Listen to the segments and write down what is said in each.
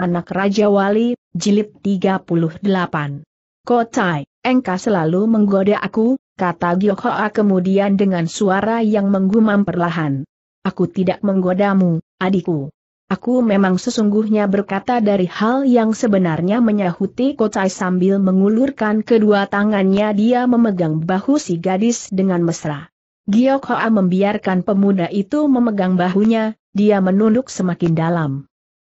Anak Raja Wali, Jilid 38. Kotai, engkau selalu menggoda aku, kata Gyokoa kemudian dengan suara yang menggumam perlahan. Aku tidak menggodamu, adikku. Aku memang sesungguhnya berkata dari hal yang sebenarnya menyahuti Kotai sambil mengulurkan kedua tangannya dia memegang bahu si gadis dengan mesra. Gyokoa membiarkan pemuda itu memegang bahunya, dia menunduk semakin dalam.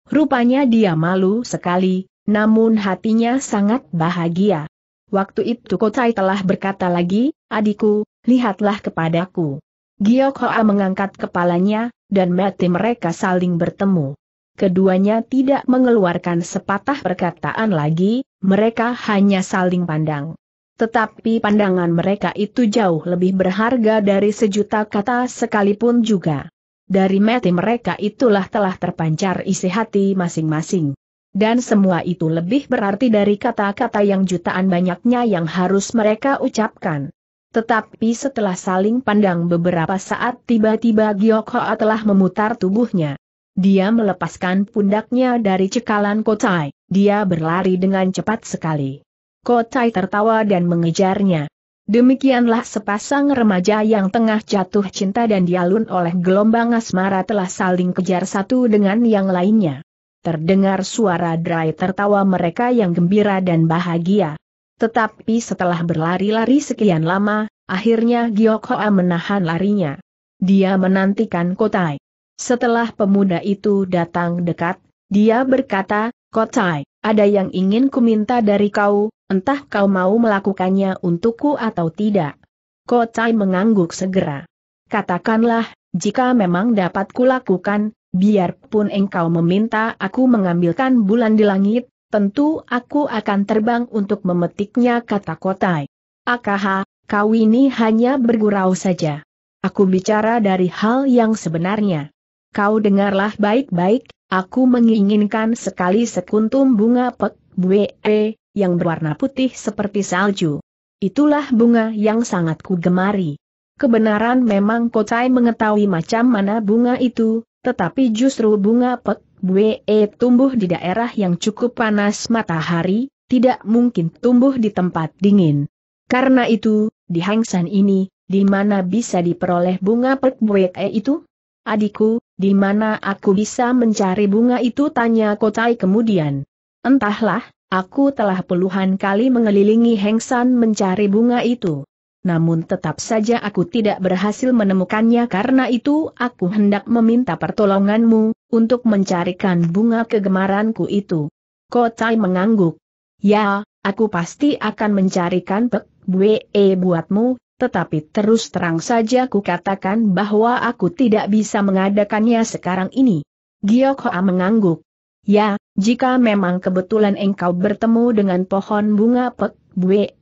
Rupanya dia malu sekali, namun hatinya sangat bahagia. Waktu itu Kotai telah berkata lagi, adikku, lihatlah kepadaku. Giok Hoa mengangkat kepalanya, dan mati mereka saling bertemu. Keduanya tidak mengeluarkan sepatah perkataan lagi, mereka hanya saling pandang. Tetapi pandangan mereka itu jauh lebih berharga dari sejuta kata sekalipun juga dari mati mereka itulah telah terpancar isi hati masing-masing. Dan semua itu lebih berarti dari kata-kata yang jutaan banyaknya yang harus mereka ucapkan. Tetapi setelah saling pandang beberapa saat tiba-tiba Gyokhoa telah memutar tubuhnya. Dia melepaskan pundaknya dari cekalan Kotai, dia berlari dengan cepat sekali. Kotai tertawa dan mengejarnya. Demikianlah sepasang remaja yang tengah jatuh cinta dan dialun oleh gelombang asmara telah saling kejar satu dengan yang lainnya. Terdengar suara derai tertawa mereka yang gembira dan bahagia. Tetapi setelah berlari-lari sekian lama, akhirnya Giok Hoa menahan larinya. Dia menantikan Kotai. Setelah pemuda itu datang dekat, dia berkata, Kotai, ada yang ingin kuminta dari kau, entah kau mau melakukannya untukku atau tidak. Kocai mengangguk segera. Katakanlah, jika memang dapat kulakukan, biarpun engkau meminta aku mengambilkan bulan di langit, tentu aku akan terbang untuk memetiknya kata Kotai. Akaha, kau ini hanya bergurau saja. Aku bicara dari hal yang sebenarnya. Kau dengarlah baik-baik, Aku menginginkan sekali sekuntum bunga pek, bue, e, yang berwarna putih seperti salju. Itulah bunga yang sangat kugemari. Kebenaran memang Kocai mengetahui macam mana bunga itu, tetapi justru bunga pek, bue, e, tumbuh di daerah yang cukup panas matahari, tidak mungkin tumbuh di tempat dingin. Karena itu, di Hangsan ini, di mana bisa diperoleh bunga pek, bue, e, itu? Adikku, di mana aku bisa mencari bunga itu tanya Kotai kemudian. Entahlah, aku telah puluhan kali mengelilingi Hengsan mencari bunga itu. Namun tetap saja aku tidak berhasil menemukannya karena itu aku hendak meminta pertolonganmu, untuk mencarikan bunga kegemaranku itu. Kotai mengangguk. Ya, aku pasti akan mencarikan pek buatmu, tetapi terus terang saja ku katakan bahwa aku tidak bisa mengadakannya sekarang ini. Giyok Hoa mengangguk. Ya, jika memang kebetulan engkau bertemu dengan pohon bunga pek, bue,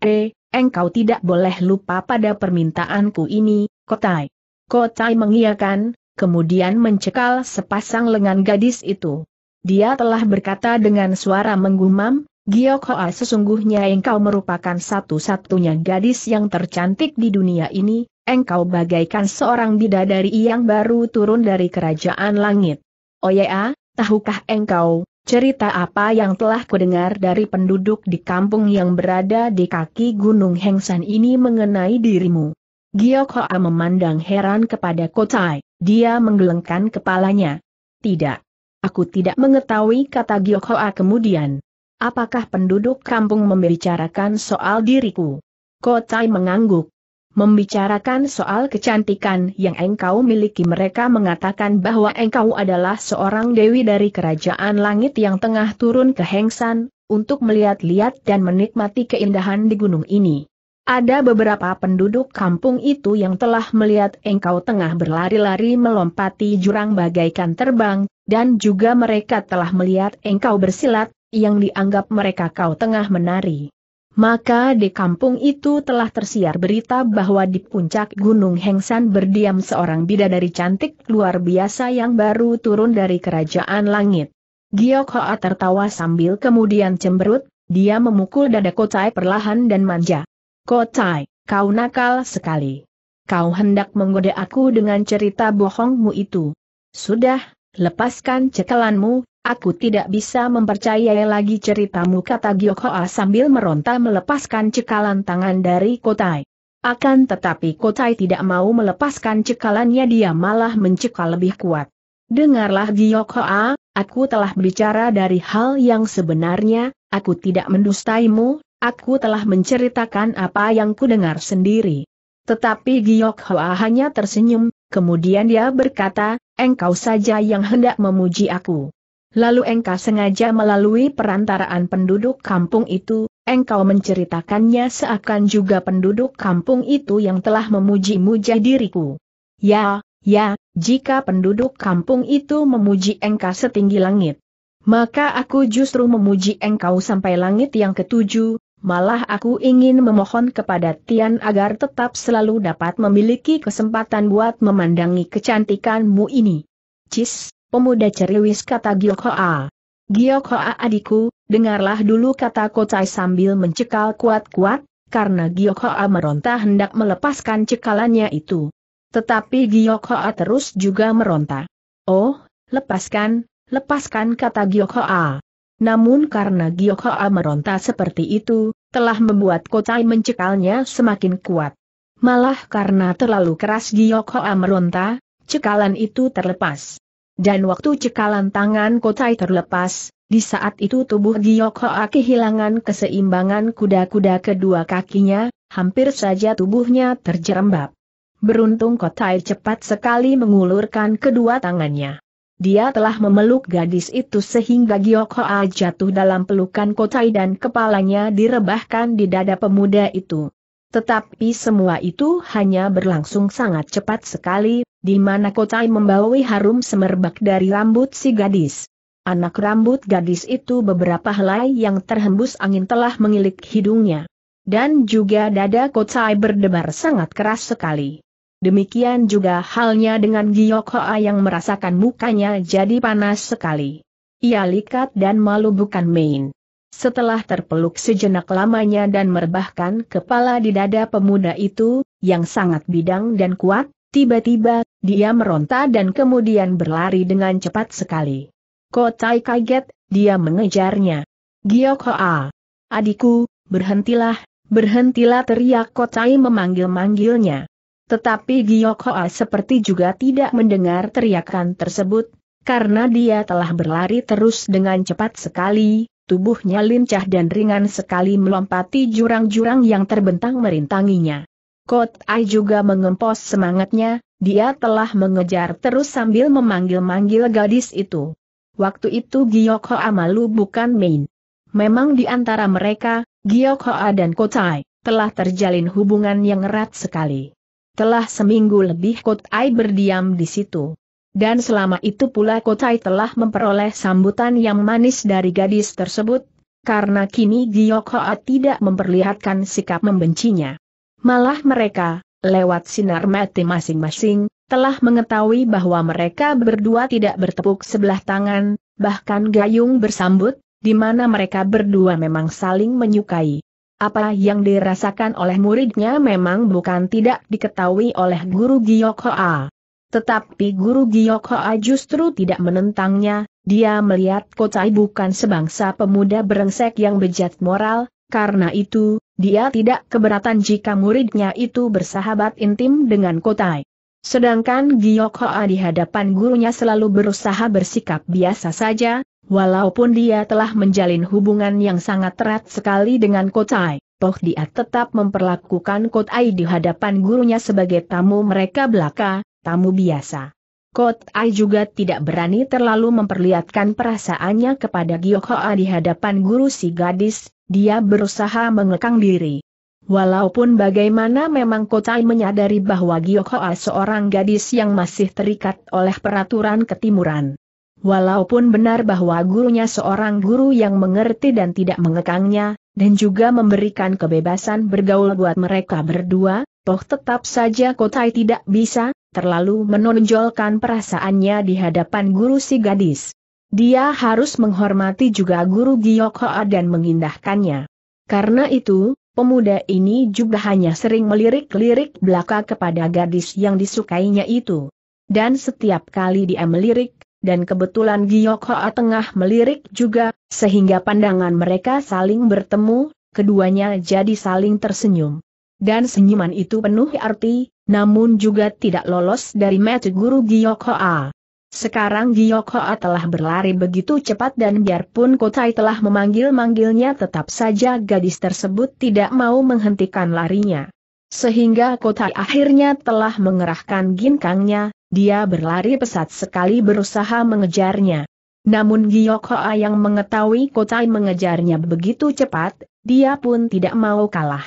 engkau tidak boleh lupa pada permintaanku ini, Kotai. Kotai mengiyakan, kemudian mencekal sepasang lengan gadis itu. Dia telah berkata dengan suara menggumam, Giok Hoa sesungguhnya engkau merupakan satu-satunya gadis yang tercantik di dunia ini, engkau bagaikan seorang bidadari yang baru turun dari kerajaan langit. Oh ya, tahukah engkau, cerita apa yang telah kudengar dari penduduk di kampung yang berada di kaki Gunung Hengsan ini mengenai dirimu? Giok Hoa memandang heran kepada Kotai, dia menggelengkan kepalanya. Tidak. Aku tidak mengetahui kata Giok Hoa kemudian. Apakah penduduk kampung membicarakan soal diriku? Kotai mengangguk. Membicarakan soal kecantikan yang engkau miliki mereka mengatakan bahwa engkau adalah seorang dewi dari kerajaan langit yang tengah turun ke Hengsan, untuk melihat-lihat dan menikmati keindahan di gunung ini. Ada beberapa penduduk kampung itu yang telah melihat engkau tengah berlari-lari melompati jurang bagaikan terbang, dan juga mereka telah melihat engkau bersilat, yang dianggap mereka kau tengah menari. Maka di kampung itu telah tersiar berita bahwa di puncak Gunung Hengsan berdiam seorang bidadari cantik luar biasa yang baru turun dari kerajaan langit. Giok Hoa tertawa sambil kemudian cemberut, dia memukul dada Kocai perlahan dan manja. Kocai, kau nakal sekali. Kau hendak menggoda aku dengan cerita bohongmu itu. Sudah, lepaskan cekelanmu, Aku tidak bisa mempercayai lagi ceritamu kata Gyokoa sambil meronta melepaskan cekalan tangan dari Kotai. Akan tetapi Kotai tidak mau melepaskan cekalannya dia malah mencekal lebih kuat. Dengarlah Gyokoa, aku telah bicara dari hal yang sebenarnya, aku tidak mendustaimu, aku telah menceritakan apa yang ku dengar sendiri. Tetapi Gyokoa hanya tersenyum, kemudian dia berkata, engkau saja yang hendak memuji aku. Lalu engkau sengaja melalui perantaraan penduduk kampung itu, engkau menceritakannya seakan juga penduduk kampung itu yang telah memuji-muja diriku. Ya, ya, jika penduduk kampung itu memuji engkau setinggi langit. Maka aku justru memuji engkau sampai langit yang ketujuh, malah aku ingin memohon kepada Tian agar tetap selalu dapat memiliki kesempatan buat memandangi kecantikanmu ini. Cis! Pemuda ceriwis kata Giok Hoa. Giok Hoa adikku, dengarlah dulu kata Kocai sambil mencekal kuat-kuat, karena Giok Hoa meronta hendak melepaskan cekalannya itu. Tetapi Giok Hoa terus juga meronta. Oh, lepaskan, lepaskan kata Giok Hoa. Namun karena Giok Hoa meronta seperti itu, telah membuat Kocai mencekalnya semakin kuat. Malah karena terlalu keras Giok Hoa meronta, cekalan itu terlepas. Dan waktu cekalan tangan Kotai terlepas, di saat itu tubuh Giyok Hoa kehilangan keseimbangan kuda-kuda kedua kakinya, hampir saja tubuhnya terjerembab. Beruntung Kotai cepat sekali mengulurkan kedua tangannya. Dia telah memeluk gadis itu sehingga Giyok Hoa jatuh dalam pelukan Kotai dan kepalanya direbahkan di dada pemuda itu. Tetapi semua itu hanya berlangsung sangat cepat sekali, di mana kotai membawai harum semerbak dari rambut si gadis. Anak rambut gadis itu beberapa helai yang terhembus angin telah mengilik hidungnya. Dan juga dada kotai berdebar sangat keras sekali. Demikian juga halnya dengan Giyok Hoa yang merasakan mukanya jadi panas sekali. Ia likat dan malu bukan main. Setelah terpeluk sejenak lamanya dan merebahkan kepala di dada pemuda itu, yang sangat bidang dan kuat, tiba-tiba, dia meronta dan kemudian berlari dengan cepat sekali. Kotai kaget, dia mengejarnya. Giyok Hoa! Adikku, berhentilah, berhentilah teriak Kotai memanggil-manggilnya. Tetapi Giyok Hoa seperti juga tidak mendengar teriakan tersebut, karena dia telah berlari terus dengan cepat sekali, tubuhnya lincah dan ringan sekali melompati jurang-jurang yang terbentang merintanginya. Kot Ai juga mengempos semangatnya, dia telah mengejar terus sambil memanggil-manggil gadis itu. Waktu itu Giok Amalu bukan main. Memang di antara mereka, Giok Hoa dan Ai, telah terjalin hubungan yang erat sekali. Telah seminggu lebih Kot Ai berdiam di situ. Dan selama itu pula Kotai telah memperoleh sambutan yang manis dari gadis tersebut, karena kini Giyok Hoa tidak memperlihatkan sikap membencinya. Malah mereka, lewat sinar mati masing-masing, telah mengetahui bahwa mereka berdua tidak bertepuk sebelah tangan, bahkan gayung bersambut, di mana mereka berdua memang saling menyukai. Apa yang dirasakan oleh muridnya memang bukan tidak diketahui oleh guru Giyok Hoa. Tetapi guru Giok Hoa justru tidak menentangnya, dia melihat Kocai bukan sebangsa pemuda berengsek yang bejat moral, karena itu, dia tidak keberatan jika muridnya itu bersahabat intim dengan Kotai. Sedangkan Giok Hoa di hadapan gurunya selalu berusaha bersikap biasa saja, walaupun dia telah menjalin hubungan yang sangat erat sekali dengan Kotai. Toh dia tetap memperlakukan Kotai di hadapan gurunya sebagai tamu mereka belaka, tamu biasa. Kot Ai juga tidak berani terlalu memperlihatkan perasaannya kepada Gyokoa di hadapan guru si gadis, dia berusaha mengekang diri. Walaupun bagaimana memang Kotai menyadari bahwa Gyokoa seorang gadis yang masih terikat oleh peraturan ketimuran. Walaupun benar bahwa gurunya seorang guru yang mengerti dan tidak mengekangnya, dan juga memberikan kebebasan bergaul buat mereka berdua, toh tetap saja Kotai tidak bisa, terlalu menonjolkan perasaannya di hadapan guru si gadis. Dia harus menghormati juga guru Hoa dan mengindahkannya. Karena itu, pemuda ini juga hanya sering melirik-lirik belaka kepada gadis yang disukainya itu. Dan setiap kali dia melirik, dan kebetulan Hoa tengah melirik juga, sehingga pandangan mereka saling bertemu, keduanya jadi saling tersenyum. Dan senyuman itu penuh arti, namun juga tidak lolos dari mata guru Giyokoa. Sekarang Giyokoa telah berlari begitu cepat dan biarpun Kotai telah memanggil-manggilnya tetap saja gadis tersebut tidak mau menghentikan larinya. Sehingga Kotai akhirnya telah mengerahkan ginkangnya, dia berlari pesat sekali berusaha mengejarnya. Namun Giyokoa yang mengetahui Kotai mengejarnya begitu cepat, dia pun tidak mau kalah.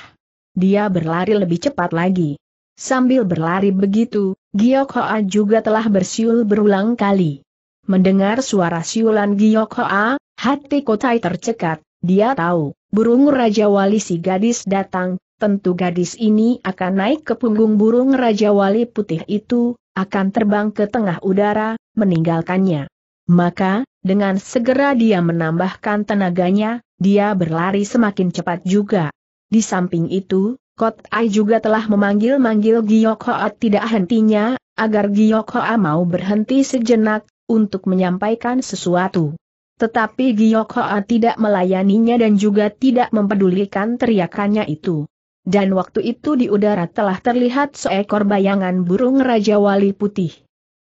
Dia berlari lebih cepat lagi. Sambil berlari begitu, Giyok Hoa juga telah bersiul berulang kali. Mendengar suara siulan Giyok Hoa, hati Kotai tercekat, dia tahu, burung Raja Wali si gadis datang, tentu gadis ini akan naik ke punggung burung Raja Wali putih itu, akan terbang ke tengah udara, meninggalkannya. Maka, dengan segera dia menambahkan tenaganya, dia berlari semakin cepat juga. Di samping itu, Kot Ai juga telah memanggil-manggil Giyok Hoa tidak hentinya, agar Giyok Hoa mau berhenti sejenak, untuk menyampaikan sesuatu. Tetapi Giyok Hoa tidak melayaninya dan juga tidak mempedulikan teriakannya itu. Dan waktu itu di udara telah terlihat seekor bayangan burung Raja Wali Putih.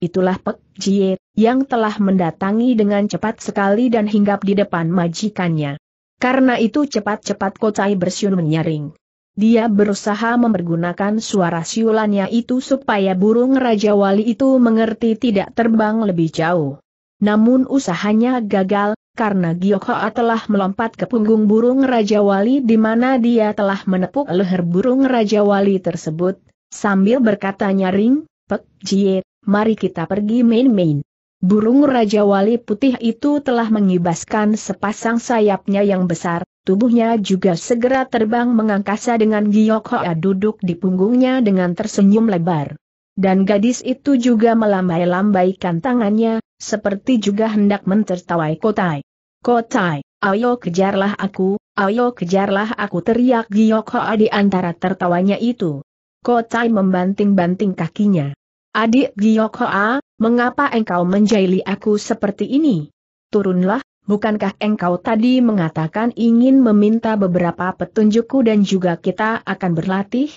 Itulah Pek Jie, yang telah mendatangi dengan cepat sekali dan hinggap di depan majikannya. Karena itu cepat-cepat Kocai bersiul menyaring. Dia berusaha mempergunakan suara siulannya itu supaya burung Raja Wali itu mengerti tidak terbang lebih jauh. Namun usahanya gagal, karena Giyokhoa telah melompat ke punggung burung Raja Wali di mana dia telah menepuk leher burung Raja Wali tersebut, sambil berkata nyaring, Pek Jie, mari kita pergi main-main. Burung Raja Wali putih itu telah mengibaskan sepasang sayapnya yang besar, Tubuhnya juga segera terbang mengangkasa dengan Giok Hoa duduk di punggungnya dengan tersenyum lebar. Dan gadis itu juga melambai-lambaikan tangannya, seperti juga hendak mentertawai Kotai. Kotai, ayo kejarlah aku, ayo kejarlah aku teriak Giok Hoa di antara tertawanya itu. Kotai membanting-banting kakinya. Adik Giok Hoa, mengapa engkau menjaili aku seperti ini? Turunlah, bukankah engkau tadi mengatakan ingin meminta beberapa petunjukku dan juga kita akan berlatih?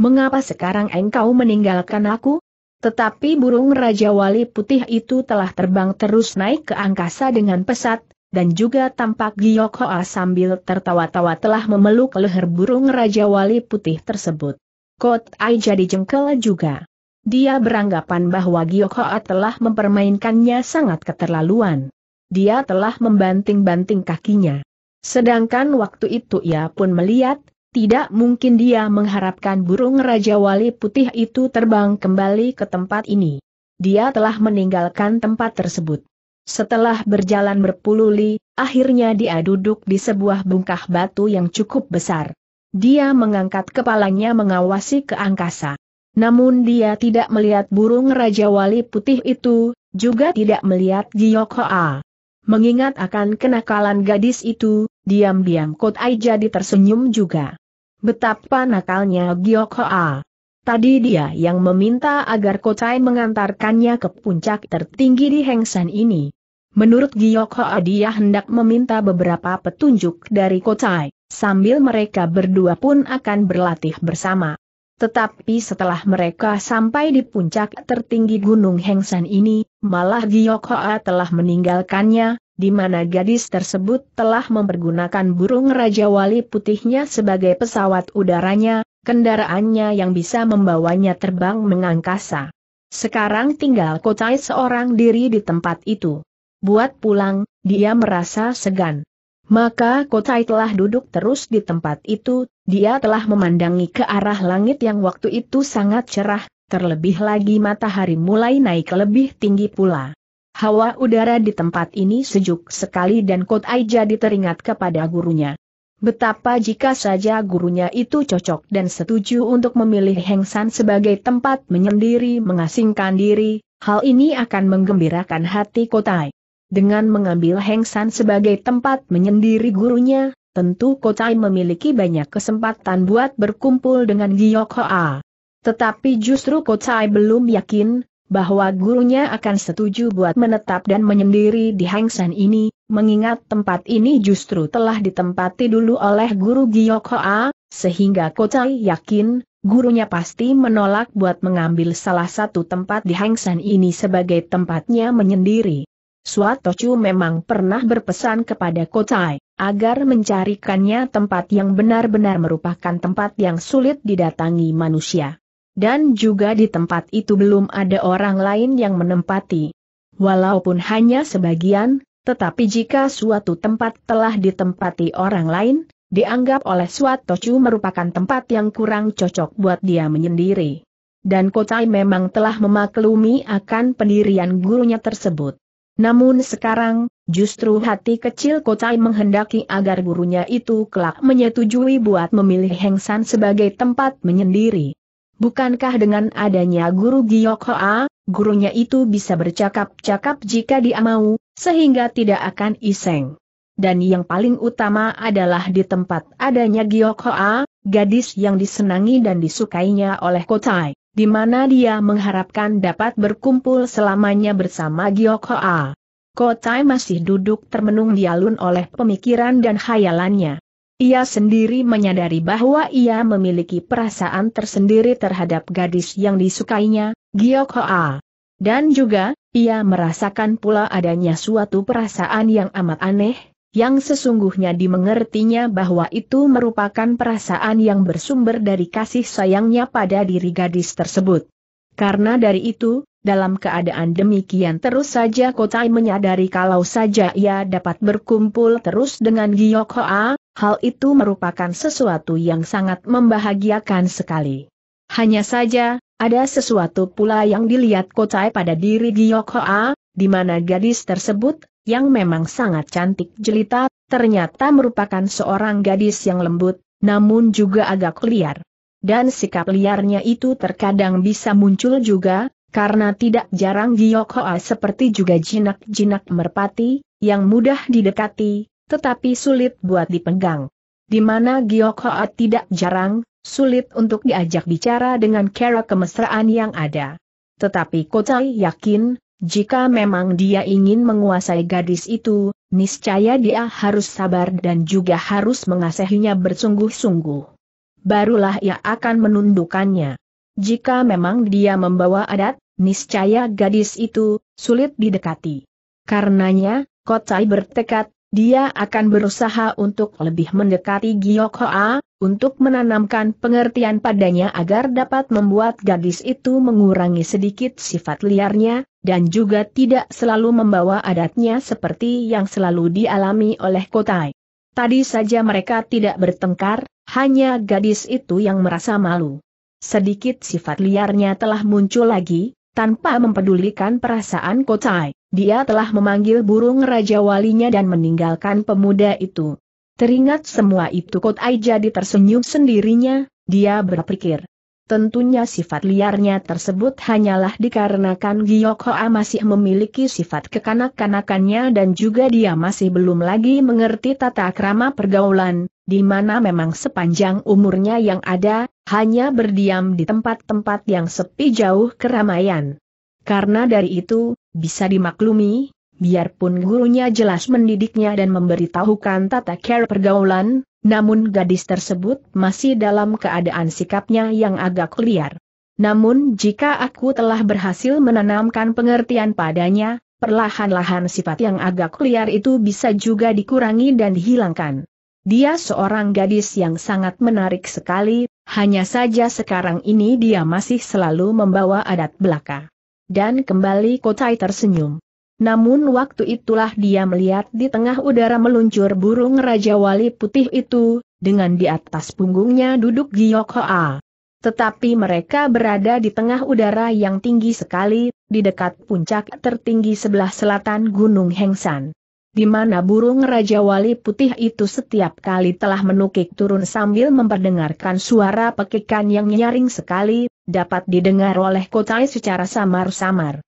Mengapa sekarang engkau meninggalkan aku? Tetapi burung Raja Wali Putih itu telah terbang terus naik ke angkasa dengan pesat, dan juga tampak Giyok Hoa sambil tertawa-tawa telah memeluk leher burung Raja Wali Putih tersebut. Kot Ai jadi jengkel juga. Dia beranggapan bahwa Giyok Hoa telah mempermainkannya sangat keterlaluan dia telah membanting-banting kakinya. Sedangkan waktu itu ia pun melihat, tidak mungkin dia mengharapkan burung Raja Wali Putih itu terbang kembali ke tempat ini. Dia telah meninggalkan tempat tersebut. Setelah berjalan berpuluh li, akhirnya dia duduk di sebuah bungkah batu yang cukup besar. Dia mengangkat kepalanya mengawasi ke angkasa. Namun dia tidak melihat burung Raja Wali Putih itu, juga tidak melihat Giok Hoa. Mengingat akan kenakalan gadis itu, diam-diam Kot Ai jadi tersenyum juga. Betapa nakalnya Giok Hoa. Tadi dia yang meminta agar Kotai mengantarkannya ke puncak tertinggi di Hengsan ini. Menurut Giok Hoa dia hendak meminta beberapa petunjuk dari Kotai, sambil mereka berdua pun akan berlatih bersama. Tetapi setelah mereka sampai di puncak tertinggi Gunung Hengsan ini, malah Giyok Hoa telah meninggalkannya, di mana gadis tersebut telah mempergunakan burung Raja Wali putihnya sebagai pesawat udaranya, kendaraannya yang bisa membawanya terbang mengangkasa. Sekarang tinggal Kotai seorang diri di tempat itu. Buat pulang, dia merasa segan. Maka Kotai telah duduk terus di tempat itu, dia telah memandangi ke arah langit yang waktu itu sangat cerah, terlebih lagi matahari mulai naik lebih tinggi pula. Hawa udara di tempat ini sejuk sekali dan Kotai jadi teringat kepada gurunya. Betapa jika saja gurunya itu cocok dan setuju untuk memilih Heng San sebagai tempat menyendiri mengasingkan diri, hal ini akan menggembirakan hati Kotai. Dengan mengambil Heng San sebagai tempat menyendiri gurunya, tentu Kotai memiliki banyak kesempatan buat berkumpul dengan Giyok Hoa. Tetapi justru Kotai belum yakin, bahwa gurunya akan setuju buat menetap dan menyendiri di Hengsan San ini, mengingat tempat ini justru telah ditempati dulu oleh guru Giyok Hoa, sehingga Kotai yakin, gurunya pasti menolak buat mengambil salah satu tempat di Hengsan San ini sebagai tempatnya menyendiri. Suatochu memang pernah berpesan kepada Kotai, agar mencarikannya tempat yang benar-benar merupakan tempat yang sulit didatangi manusia. Dan juga di tempat itu belum ada orang lain yang menempati. Walaupun hanya sebagian, tetapi jika suatu tempat telah ditempati orang lain, dianggap oleh Suatochu merupakan tempat yang kurang cocok buat dia menyendiri. Dan Kotai memang telah memaklumi akan pendirian gurunya tersebut. Namun sekarang, justru hati kecil Kotai menghendaki agar gurunya itu kelak menyetujui buat memilih Hengsan sebagai tempat menyendiri. Bukankah dengan adanya guru Hoa, gurunya itu bisa bercakap-cakap jika dia mau, sehingga tidak akan iseng. Dan yang paling utama adalah di tempat adanya Hoa, gadis yang disenangi dan disukainya oleh Kotai di mana dia mengharapkan dapat berkumpul selamanya bersama Giok Hoa. Kotai masih duduk termenung dialun oleh pemikiran dan khayalannya. Ia sendiri menyadari bahwa ia memiliki perasaan tersendiri terhadap gadis yang disukainya, Giok Hoa. Dan juga, ia merasakan pula adanya suatu perasaan yang amat aneh, yang sesungguhnya dimengertinya bahwa itu merupakan perasaan yang bersumber dari kasih sayangnya pada diri gadis tersebut. Karena dari itu, dalam keadaan demikian terus saja Kotai menyadari kalau saja ia dapat berkumpul terus dengan Giyok Hoa, hal itu merupakan sesuatu yang sangat membahagiakan sekali. Hanya saja, ada sesuatu pula yang dilihat Kotai pada diri Giyok Hoa, di mana gadis tersebut yang memang sangat cantik jelita, ternyata merupakan seorang gadis yang lembut, namun juga agak liar. Dan sikap liarnya itu terkadang bisa muncul juga, karena tidak jarang Giok seperti juga jinak-jinak merpati, yang mudah didekati, tetapi sulit buat dipegang. Di mana Giok tidak jarang, sulit untuk diajak bicara dengan cara kemesraan yang ada. Tetapi Kocai yakin, jika memang dia ingin menguasai gadis itu, niscaya dia harus sabar dan juga harus mengasihinya bersungguh-sungguh. Barulah ia akan menundukkannya. Jika memang dia membawa adat, niscaya gadis itu sulit didekati. Karenanya, Kotai bertekad, dia akan berusaha untuk lebih mendekati Giok Hoa, untuk menanamkan pengertian padanya agar dapat membuat gadis itu mengurangi sedikit sifat liarnya, dan juga tidak selalu membawa adatnya seperti yang selalu dialami oleh Kotai. Tadi saja mereka tidak bertengkar, hanya gadis itu yang merasa malu. Sedikit sifat liarnya telah muncul lagi, tanpa mempedulikan perasaan Kotai, dia telah memanggil burung Raja Walinya dan meninggalkan pemuda itu. Teringat semua itu Kotai jadi tersenyum sendirinya, dia berpikir, Tentunya sifat liarnya tersebut hanyalah dikarenakan Giok Hoa masih memiliki sifat kekanak-kanakannya dan juga dia masih belum lagi mengerti tata krama pergaulan, di mana memang sepanjang umurnya yang ada, hanya berdiam di tempat-tempat yang sepi jauh keramaian. Karena dari itu, bisa dimaklumi, Biarpun gurunya jelas mendidiknya dan memberitahukan tata cara pergaulan, namun gadis tersebut masih dalam keadaan sikapnya yang agak liar. Namun jika aku telah berhasil menanamkan pengertian padanya, perlahan-lahan sifat yang agak liar itu bisa juga dikurangi dan dihilangkan. Dia seorang gadis yang sangat menarik sekali, hanya saja sekarang ini dia masih selalu membawa adat belaka. Dan kembali Kotai tersenyum. Namun waktu itulah dia melihat di tengah udara meluncur burung Raja Wali Putih itu, dengan di atas punggungnya duduk Giok Hoa. Tetapi mereka berada di tengah udara yang tinggi sekali, di dekat puncak tertinggi sebelah selatan Gunung Hengsan. Di mana burung Raja Wali Putih itu setiap kali telah menukik turun sambil memperdengarkan suara pekikan yang nyaring sekali, dapat didengar oleh Kotai secara samar-samar.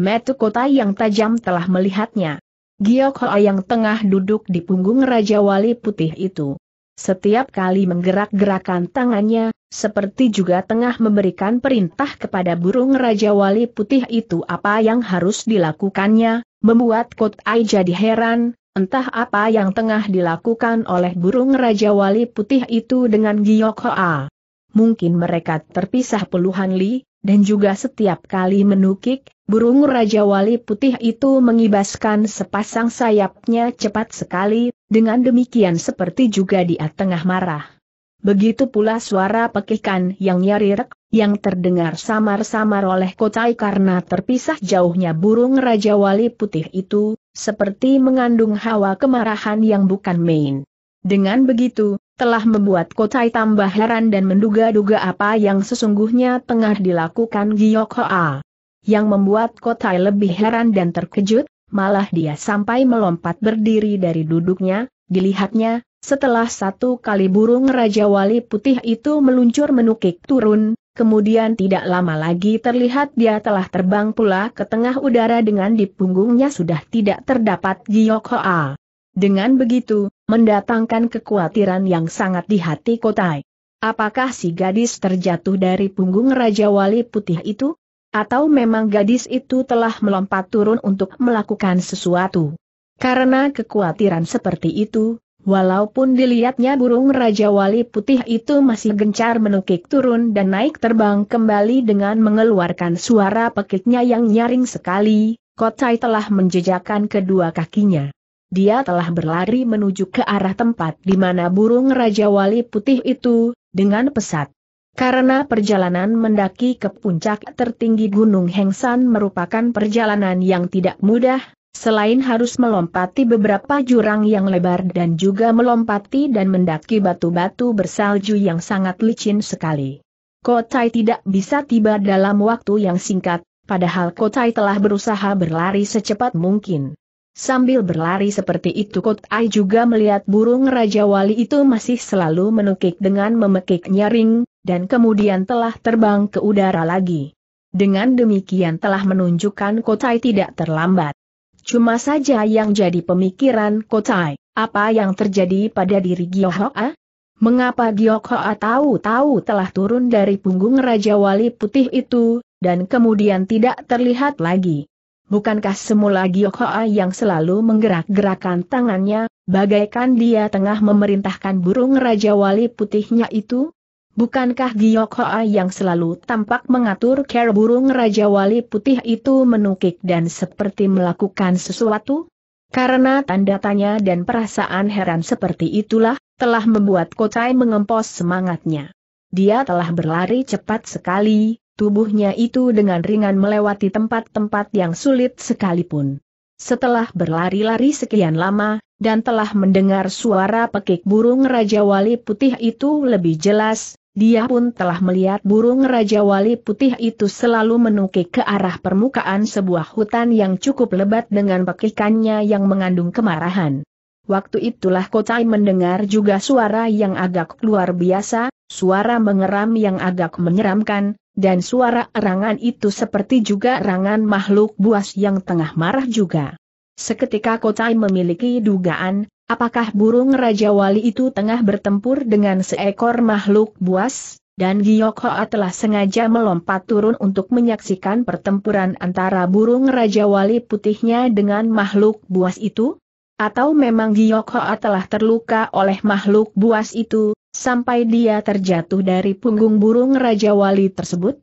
Metu kota yang tajam telah melihatnya. Giok Hoa yang tengah duduk di punggung Raja Wali Putih itu. Setiap kali menggerak-gerakan tangannya, seperti juga tengah memberikan perintah kepada burung Raja Wali Putih itu apa yang harus dilakukannya, membuat Kotai jadi heran, entah apa yang tengah dilakukan oleh burung Raja Wali Putih itu dengan Giok Hoa. Mungkin mereka terpisah puluhan li, dan juga setiap kali menukik, burung Raja Wali Putih itu mengibaskan sepasang sayapnya cepat sekali, dengan demikian seperti juga dia tengah marah. Begitu pula suara pekikan yang nyarirek, yang terdengar samar-samar oleh kotai karena terpisah jauhnya burung Raja Wali Putih itu, seperti mengandung hawa kemarahan yang bukan main. Dengan begitu, telah membuat Kotai tambah heran dan menduga-duga apa yang sesungguhnya tengah dilakukan Giok yang membuat Kotai lebih heran dan terkejut, malah dia sampai melompat berdiri dari duduknya, dilihatnya, setelah satu kali burung Raja Wali Putih itu meluncur menukik turun, kemudian tidak lama lagi terlihat dia telah terbang pula ke tengah udara dengan di punggungnya sudah tidak terdapat giok hoa. Dengan begitu, mendatangkan kekhawatiran yang sangat di hati Kotai. Apakah si gadis terjatuh dari punggung Raja Wali Putih itu? Atau memang gadis itu telah melompat turun untuk melakukan sesuatu. Karena kekhawatiran seperti itu, walaupun dilihatnya burung Raja Wali Putih itu masih gencar menukik turun dan naik terbang kembali dengan mengeluarkan suara pekiknya yang nyaring sekali, Kotai telah menjejakan kedua kakinya. Dia telah berlari menuju ke arah tempat di mana burung Raja Wali Putih itu, dengan pesat. Karena perjalanan mendaki ke puncak tertinggi Gunung Hengsan merupakan perjalanan yang tidak mudah, selain harus melompati beberapa jurang yang lebar dan juga melompati dan mendaki batu-batu bersalju yang sangat licin sekali. Kotai tidak bisa tiba dalam waktu yang singkat, padahal Kotai telah berusaha berlari secepat mungkin. Sambil berlari seperti itu Kotai juga melihat burung Raja Wali itu masih selalu menukik dengan memekik nyaring, dan kemudian telah terbang ke udara lagi. Dengan demikian telah menunjukkan Kotai tidak terlambat. Cuma saja yang jadi pemikiran Kotai, apa yang terjadi pada diri Giohoa? Mengapa Giohoa tahu-tahu telah turun dari punggung Raja Wali Putih itu, dan kemudian tidak terlihat lagi? Bukankah semula Giohoa yang selalu menggerak-gerakan tangannya, bagaikan dia tengah memerintahkan burung Raja Wali Putihnya itu? Bukankah Giyok Hoa yang selalu tampak mengatur care burung Raja Wali Putih itu menukik dan seperti melakukan sesuatu? Karena tanda tanya dan perasaan heran seperti itulah, telah membuat Kocai mengempos semangatnya. Dia telah berlari cepat sekali, tubuhnya itu dengan ringan melewati tempat-tempat yang sulit sekalipun. Setelah berlari-lari sekian lama, dan telah mendengar suara pekik burung Raja Wali Putih itu lebih jelas, dia pun telah melihat burung Raja Wali Putih itu selalu menukik ke arah permukaan sebuah hutan yang cukup lebat dengan pekikannya yang mengandung kemarahan. Waktu itulah Kocai mendengar juga suara yang agak luar biasa, suara mengeram yang agak menyeramkan, dan suara erangan itu seperti juga erangan makhluk buas yang tengah marah juga. Seketika Kocai memiliki dugaan, Apakah burung Raja Wali itu tengah bertempur dengan seekor makhluk buas? Dan Giok Hoa telah sengaja melompat turun untuk menyaksikan pertempuran antara burung Raja Wali putihnya dengan makhluk buas itu? Atau memang Giok Hoa telah terluka oleh makhluk buas itu, sampai dia terjatuh dari punggung burung Raja Wali tersebut?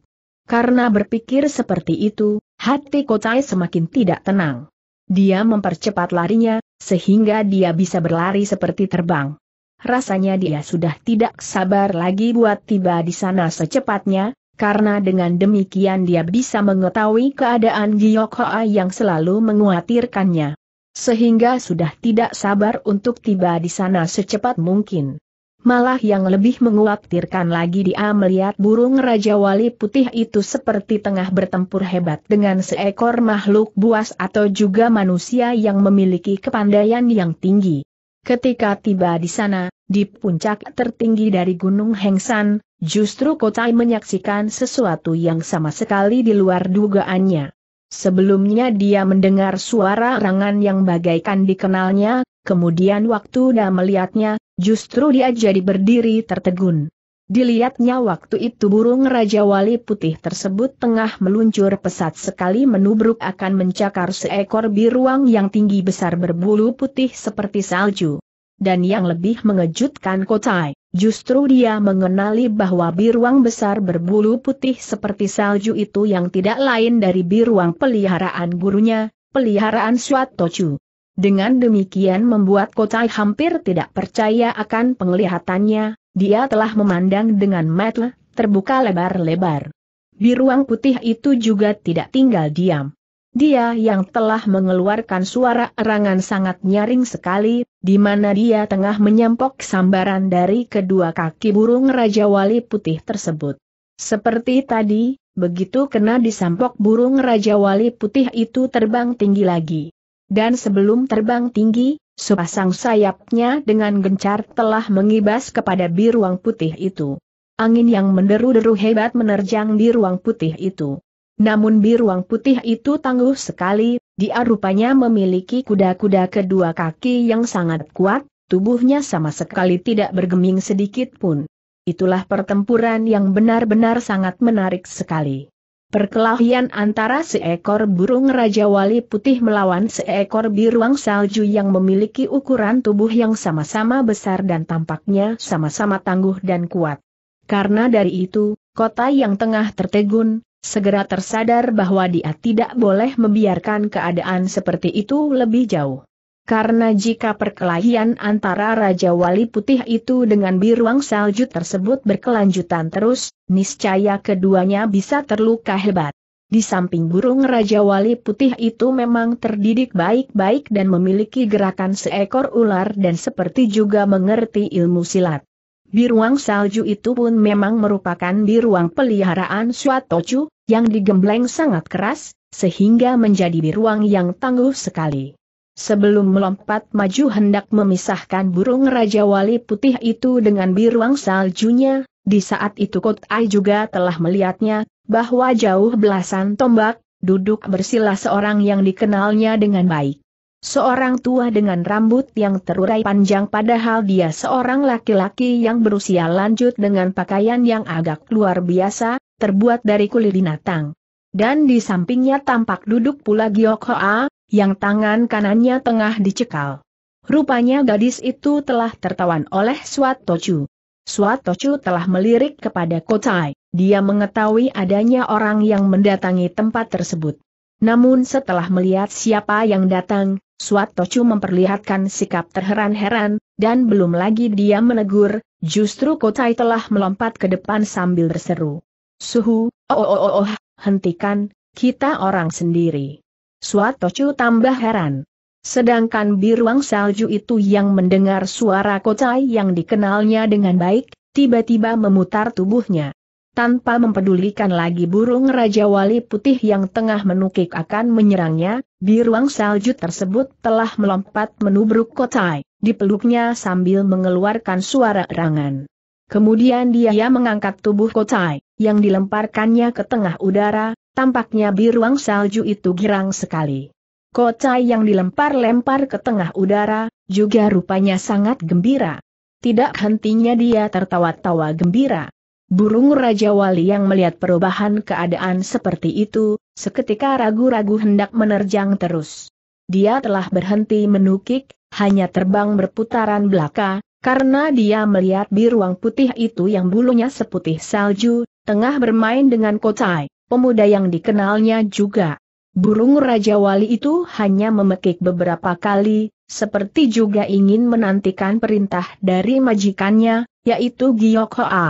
Karena berpikir seperti itu, hati Kotai semakin tidak tenang. Dia mempercepat larinya, sehingga dia bisa berlari seperti terbang. Rasanya dia sudah tidak sabar lagi buat tiba di sana secepatnya, karena dengan demikian dia bisa mengetahui keadaan Giok yang selalu menguatirkannya. Sehingga sudah tidak sabar untuk tiba di sana secepat mungkin. Malah yang lebih menguaktirkan lagi dia melihat burung Raja Wali Putih itu seperti tengah bertempur hebat dengan seekor makhluk buas atau juga manusia yang memiliki kepandaian yang tinggi. Ketika tiba di sana, di puncak tertinggi dari Gunung Hengsan, justru Kotai menyaksikan sesuatu yang sama sekali di luar dugaannya. Sebelumnya dia mendengar suara rangan yang bagaikan dikenalnya, kemudian waktu dia melihatnya, Justru dia jadi berdiri tertegun. Dilihatnya waktu itu burung Raja Wali Putih tersebut tengah meluncur pesat sekali menubruk akan mencakar seekor biruang yang tinggi besar berbulu putih seperti salju. Dan yang lebih mengejutkan Kotai, justru dia mengenali bahwa biruang besar berbulu putih seperti salju itu yang tidak lain dari biruang peliharaan gurunya, peliharaan Suat Tochu. Dengan demikian membuat Kotai hampir tidak percaya akan penglihatannya, dia telah memandang dengan mata terbuka lebar-lebar. Biruang putih itu juga tidak tinggal diam. Dia yang telah mengeluarkan suara erangan sangat nyaring sekali, di mana dia tengah menyampok sambaran dari kedua kaki burung Raja Wali Putih tersebut. Seperti tadi, begitu kena disampok burung Raja Wali Putih itu terbang tinggi lagi. Dan sebelum terbang tinggi, sepasang sayapnya dengan gencar telah mengibas kepada biruang putih itu. Angin yang menderu-deru hebat menerjang biruang putih itu. Namun biruang putih itu tangguh sekali, dia rupanya memiliki kuda-kuda kedua kaki yang sangat kuat, tubuhnya sama sekali tidak bergeming sedikit pun. Itulah pertempuran yang benar-benar sangat menarik sekali. Perkelahian antara seekor burung Raja Wali Putih melawan seekor biruang salju yang memiliki ukuran tubuh yang sama-sama besar dan tampaknya sama-sama tangguh dan kuat. Karena dari itu, kota yang tengah tertegun, segera tersadar bahwa dia tidak boleh membiarkan keadaan seperti itu lebih jauh karena jika perkelahian antara Raja Wali Putih itu dengan Biruang Salju tersebut berkelanjutan terus, niscaya keduanya bisa terluka hebat. Di samping burung Raja Wali Putih itu memang terdidik baik-baik dan memiliki gerakan seekor ular dan seperti juga mengerti ilmu silat. Biruang salju itu pun memang merupakan biruang peliharaan Suatocu, yang digembleng sangat keras, sehingga menjadi biruang yang tangguh sekali. Sebelum melompat maju hendak memisahkan burung Raja Wali Putih itu dengan biruang saljunya, di saat itu Kot Ai juga telah melihatnya, bahwa jauh belasan tombak, duduk bersila seorang yang dikenalnya dengan baik. Seorang tua dengan rambut yang terurai panjang padahal dia seorang laki-laki yang berusia lanjut dengan pakaian yang agak luar biasa, terbuat dari kulit binatang. Dan di sampingnya tampak duduk pula Giok Hoa, yang tangan kanannya tengah dicekal. Rupanya gadis itu telah tertawan oleh Suat Tochu. Suat Tochu telah melirik kepada Kotai, dia mengetahui adanya orang yang mendatangi tempat tersebut. Namun setelah melihat siapa yang datang, Suat Tochu memperlihatkan sikap terheran-heran, dan belum lagi dia menegur, justru Kotai telah melompat ke depan sambil berseru. Suhu, oh oh oh oh, hentikan, kita orang sendiri. Suatocu tambah heran. Sedangkan biruang salju itu yang mendengar suara kocai yang dikenalnya dengan baik, tiba-tiba memutar tubuhnya. Tanpa mempedulikan lagi burung Raja Wali Putih yang tengah menukik akan menyerangnya, biruang salju tersebut telah melompat menubruk kocai, dipeluknya sambil mengeluarkan suara erangan. Kemudian dia mengangkat tubuh kocai, yang dilemparkannya ke tengah udara, Tampaknya biruang salju itu girang sekali. Kocai yang dilempar-lempar ke tengah udara, juga rupanya sangat gembira. Tidak hentinya dia tertawa-tawa gembira. Burung Raja Wali yang melihat perubahan keadaan seperti itu, seketika ragu-ragu hendak menerjang terus. Dia telah berhenti menukik, hanya terbang berputaran belaka, karena dia melihat biruang putih itu yang bulunya seputih salju, tengah bermain dengan kocai pemuda yang dikenalnya juga. Burung Raja Wali itu hanya memekik beberapa kali, seperti juga ingin menantikan perintah dari majikannya, yaitu Giyok Hoa.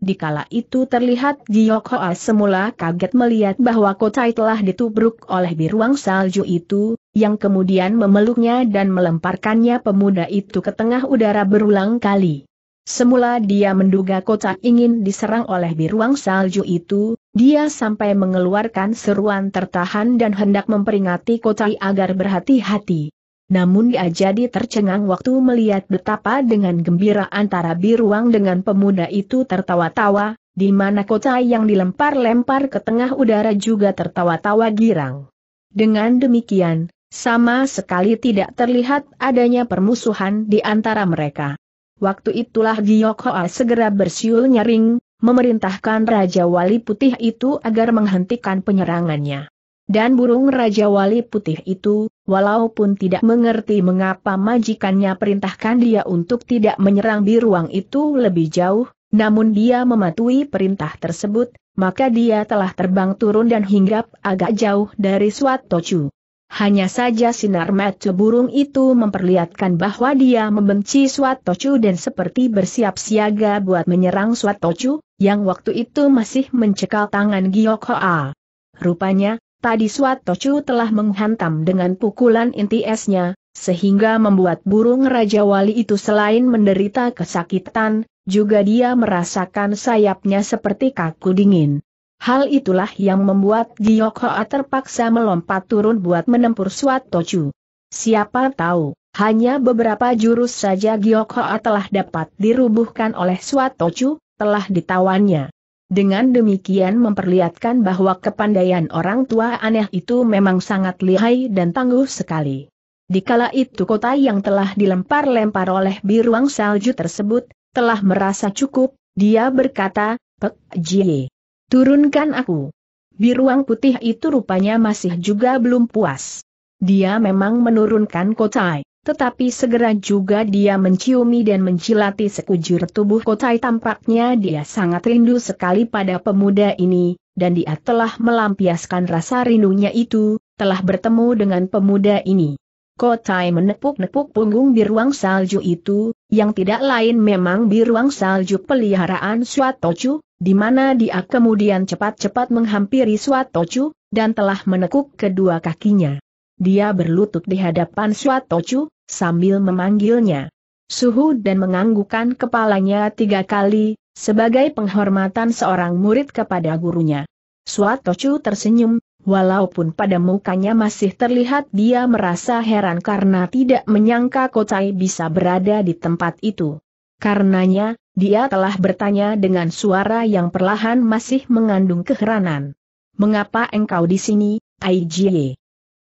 kala itu terlihat Giyok Hoa semula kaget melihat bahwa Kotai telah ditubruk oleh biruang salju itu, yang kemudian memeluknya dan melemparkannya pemuda itu ke tengah udara berulang kali. Semula dia menduga kota ingin diserang oleh biruang salju itu, dia sampai mengeluarkan seruan tertahan dan hendak memperingati kota agar berhati-hati. Namun dia jadi tercengang waktu melihat betapa dengan gembira antara biruang dengan pemuda itu tertawa-tawa, di mana kota yang dilempar-lempar ke tengah udara juga tertawa-tawa girang. Dengan demikian, sama sekali tidak terlihat adanya permusuhan di antara mereka. Waktu itulah Giyokhoa segera bersiul nyaring, memerintahkan Raja Wali Putih itu agar menghentikan penyerangannya. Dan burung Raja Wali Putih itu, walaupun tidak mengerti mengapa majikannya perintahkan dia untuk tidak menyerang di ruang itu lebih jauh, namun dia mematuhi perintah tersebut, maka dia telah terbang turun dan hinggap agak jauh dari Swatocu. Hanya saja sinar mata burung itu memperlihatkan bahwa dia membenci Swatocu dan seperti bersiap siaga buat menyerang Swatocu, yang waktu itu masih mencekal tangan Giyok Hoa. Rupanya, tadi Swatocu telah menghantam dengan pukulan inti esnya, sehingga membuat burung Raja Wali itu selain menderita kesakitan, juga dia merasakan sayapnya seperti kaku dingin. Hal itulah yang membuat Giok Hoa terpaksa melompat turun buat menempur Suat Tochu. Siapa tahu, hanya beberapa jurus saja Giok Hoa telah dapat dirubuhkan oleh Suat Tochu, telah ditawannya. Dengan demikian memperlihatkan bahwa kepandaian orang tua aneh itu memang sangat lihai dan tangguh sekali. Dikala itu kota yang telah dilempar-lempar oleh biruang salju tersebut, telah merasa cukup, dia berkata, Pek Jie. Turunkan aku. Biruang putih itu rupanya masih juga belum puas. Dia memang menurunkan Kotai, tetapi segera juga dia menciumi dan mencilati sekujur tubuh Kotai tampaknya dia sangat rindu sekali pada pemuda ini, dan dia telah melampiaskan rasa rindunya itu, telah bertemu dengan pemuda ini. Kotai menepuk-nepuk punggung biruang salju itu, yang tidak lain memang biruang salju peliharaan Suatochu, di mana dia kemudian cepat-cepat menghampiri Suatochu, dan telah menekuk kedua kakinya. Dia berlutut di hadapan Suatochu, sambil memanggilnya. Suhu dan menganggukkan kepalanya tiga kali, sebagai penghormatan seorang murid kepada gurunya. Suatochu tersenyum, Walaupun pada mukanya masih terlihat dia merasa heran karena tidak menyangka Kocai bisa berada di tempat itu. Karenanya, dia telah bertanya dengan suara yang perlahan masih mengandung keheranan. Mengapa engkau di sini, Aijie?